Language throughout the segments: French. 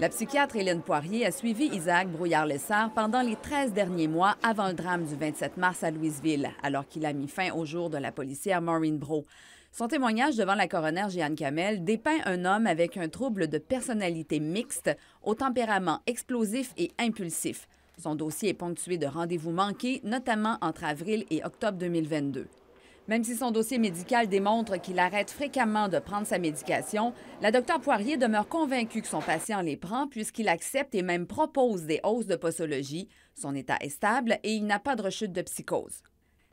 La psychiatre Hélène Poirier a suivi Isaac Brouillard-Lessard pendant les 13 derniers mois avant le drame du 27 mars à Louisville, alors qu'il a mis fin au jour de la policière Maureen Bro. Son témoignage devant la coroner Jeanne Kamel dépeint un homme avec un trouble de personnalité mixte, au tempérament explosif et impulsif. Son dossier est ponctué de rendez-vous manqués, notamment entre avril et octobre 2022. Même si son dossier médical démontre qu'il arrête fréquemment de prendre sa médication, la docteure Poirier demeure convaincue que son patient les prend puisqu'il accepte et même propose des hausses de posologie. Son état est stable et il n'a pas de rechute de psychose.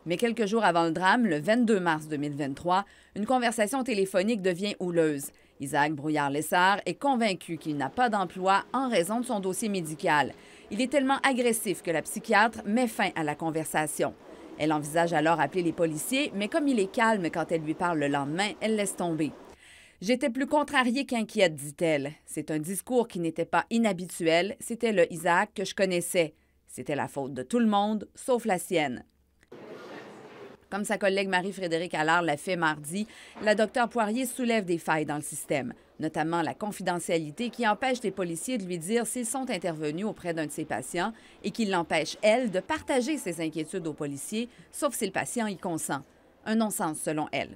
Mais quelques jours avant le drame, le 22 mars 2023, une conversation téléphonique devient houleuse. Isaac Brouillard-Lessard est convaincu qu'il n'a pas d'emploi en raison de son dossier médical. Il est tellement agressif que la psychiatre met fin à la conversation. Elle envisage alors appeler les policiers, mais comme il est calme quand elle lui parle le lendemain, elle laisse tomber. J'étais plus contrariée qu'inquiète, dit-elle. C'est un discours qui n'était pas inhabituel, c'était le Isaac que je connaissais. C'était la faute de tout le monde, sauf la sienne. Comme sa collègue marie frédérique Allard l'a fait mardi, la docteure Poirier soulève des failles dans le système, notamment la confidentialité qui empêche les policiers de lui dire s'ils sont intervenus auprès d'un de ses patients et qui l'empêche, elle, de partager ses inquiétudes aux policiers, sauf si le patient y consent. Un non-sens selon elle.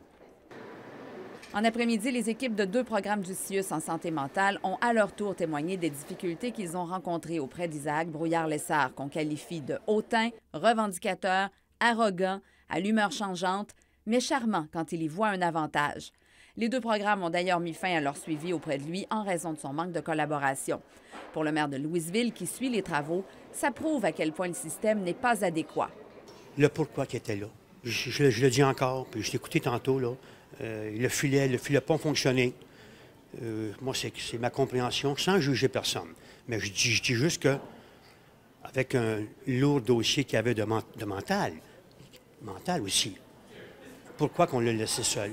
En après-midi, les équipes de deux programmes du CIUS en santé mentale ont à leur tour témoigné des difficultés qu'ils ont rencontrées auprès d'Isaac Brouillard-Lessard, qu'on qualifie de hautain, revendicateur, arrogant, à l'humeur changeante, mais charmant quand il y voit un avantage. Les deux programmes ont d'ailleurs mis fin à leur suivi auprès de lui en raison de son manque de collaboration. Pour le maire de Louisville, qui suit les travaux, ça prouve à quel point le système n'est pas adéquat. Le pourquoi qui était là. Je, le dis encore, puis je écouté tantôt, là. Euh, le filet, le filet pas fonctionné. Euh, moi, c'est ma compréhension, sans juger personne. Mais je dis, juste que, avec un lourd dossier qu'il avait de, de mental, aussi. Pourquoi qu'on le laissé seul?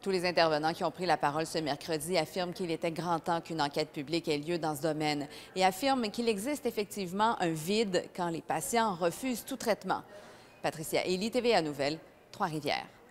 Tous les intervenants qui ont pris la parole ce mercredi affirment qu'il était grand temps qu'une enquête publique ait lieu dans ce domaine et affirment qu'il existe effectivement un vide quand les patients refusent tout traitement. Patricia Ely, TVA Nouvelle, Trois-Rivières.